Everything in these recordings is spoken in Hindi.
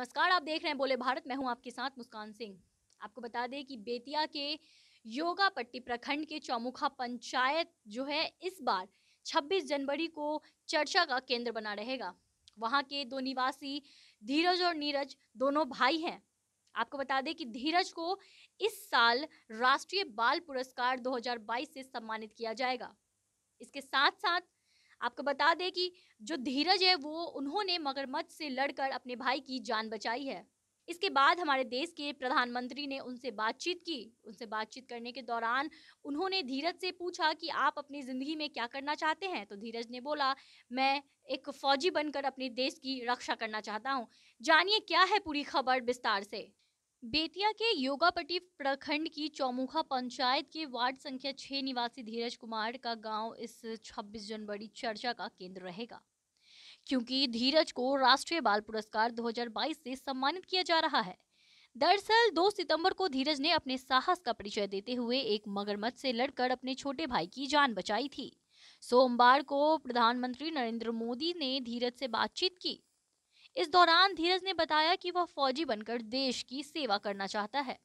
नमस्कार आप देख रहे हैं बोले भारत मैं हूं आपके साथ मुस्कान सिंह आपको बता दें कि बेतिया के योगा पट्टी प्रखंड के चौमुखा पंचायत जो है इस बार 26 जनवरी को चर्चा का केंद्र बना रहेगा वहां के दो निवासी धीरज और नीरज दोनों भाई हैं आपको बता दें कि धीरज को इस साल राष्ट्रीय बाल पुरस्कार 2022 से सम्मानित किया जाएगा इसके साथ साथ आपको बता दें कि जो धीरज है वो उन्होंने मगरमच्छ से लड़कर अपने भाई की जान बचाई है इसके बाद हमारे देश के प्रधानमंत्री ने उनसे बातचीत की उनसे बातचीत करने के दौरान उन्होंने धीरज से पूछा कि आप अपनी ज़िंदगी में क्या करना चाहते हैं तो धीरज ने बोला मैं एक फ़ौजी बनकर अपने देश की रक्षा करना चाहता हूँ जानिए क्या है पूरी खबर विस्तार से बेतिया के योगापट्टी प्रखंड की चौमुखा पंचायत के वार्ड संख्या छह निवासी धीरज कुमार का गांव इस 26 जनवरी चर्चा का केंद्र रहेगा क्योंकि धीरज को राष्ट्रीय बाल पुरस्कार 2022 से सम्मानित किया जा रहा है दरअसल 2 सितंबर को धीरज ने अपने साहस का परिचय देते हुए एक मगरमच्छ से लड़कर अपने छोटे भाई की जान बचाई थी सोमवार को प्रधानमंत्री नरेंद्र मोदी ने धीरज से बातचीत की इस दौरान धीरज ने बताया कि वह फौजी बनकर देश की सेवा करना चाहता है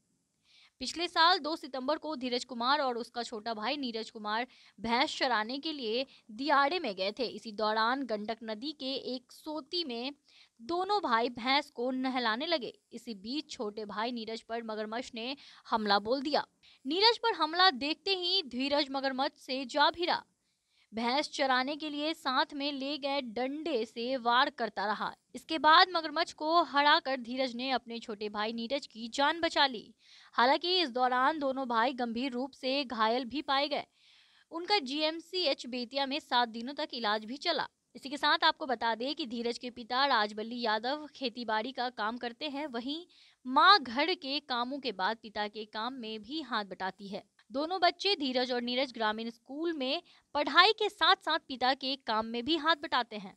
पिछले साल 2 सितंबर को धीरज कुमार और उसका छोटा भाई नीरज कुमार भैंस चराने के लिए दियाड़े में गए थे इसी दौरान गंडक नदी के एक सोती में दोनों भाई भैंस को नहलाने लगे इसी बीच छोटे भाई नीरज पर मगरमच्छ ने हमला बोल दिया नीरज पर हमला देखते ही धीरज मगरमच्छ से जा भिरा भैंस चराने के लिए साथ में ले गए डंडे से वार करता रहा इसके बाद मगरमच्छ को कर धीरज ने अपने छोटे भाई नीरज की जान बचा ली हालांकि इस दौरान दोनों भाई गंभीर रूप से घायल भी पाए गए उनका जीएमसीएच बेतिया में सात दिनों तक इलाज भी चला इसी के साथ आपको बता दें कि धीरज के पिता राजबल्ली यादव खेतीबाड़ी का काम करते हैं वहीं माँ घर के कामों के बाद पिता के काम में भी हाथ बटाती है दोनों बच्चे धीरज और नीरज ग्रामीण स्कूल में पढ़ाई के साथ साथ पिता के काम में भी हाथ बटाते हैं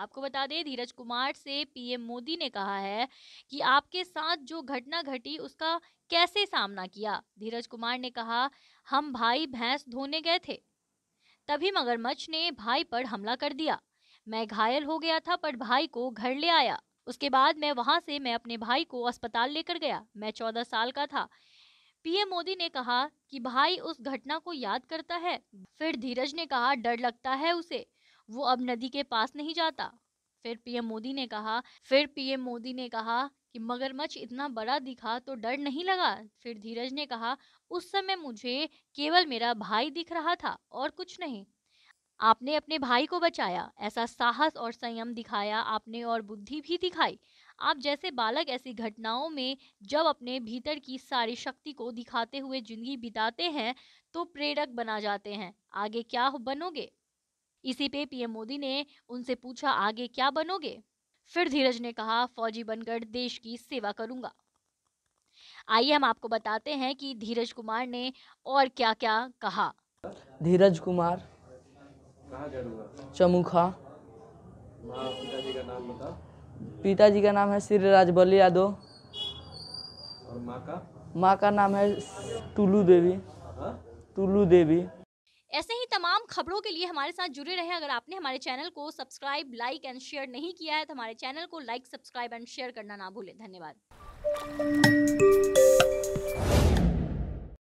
आपको बता दें धीरज कुमार से पीएम मोदी ने कहा है कि आपके साथ जो घटना घटी उसका कैसे सामना किया धीरज कुमार ने कहा हम भाई भैंस धोने गए थे तभी मगरमच्छ ने भाई पर हमला कर दिया मैं घायल हो गया था पर भाई को घर ले आया उसके बाद मैं वहां से मैं अपने भाई को अस्पताल लेकर गया मैं चौदह साल का था पीएम मोदी ने कहा कि भाई उस घटना को याद करता है फिर धीरज ने कहा डर लगता है उसे वो अब नदी के पास नहीं जाता फिर पीएम मोदी ने कहा फिर पीएम मोदी ने कहा कि मगरमच्छ इतना बड़ा दिखा तो डर नहीं लगा फिर धीरज ने कहा उस समय मुझे केवल मेरा भाई दिख रहा था और कुछ नहीं आपने अपने भाई को बचाया ऐसा साहस और संयम दिखाया आपने और बुद्धि भी दिखाई आप जैसे बालक ऐसी घटनाओं में जब अपने भीतर की सारी शक्ति को दिखाते हुए जिंदगी बिताते हैं तो प्रेरक बना जाते हैं आगे क्या बनोगे इसी पे पीएम मोदी ने उनसे पूछा आगे क्या बनोगे फिर धीरज ने कहा फौजी बनकर देश की सेवा करूंगा आइए हम आपको बताते हैं कि धीरज कुमार ने और क्या क्या कहा धीरज कुमार चमुखा पिताजी का नाम बता पिताजी का नाम है श्री राजबल यादव और माँ का माँ का नाम है टुलू देवी हाँ? टुलू देवी ऐसे ही तमाम खबरों के लिए हमारे साथ जुड़े रहे अगर आपने हमारे चैनल को सब्सक्राइब लाइक एंड शेयर नहीं किया है तो हमारे चैनल को लाइक सब्सक्राइब एंड शेयर करना ना भूलें धन्यवाद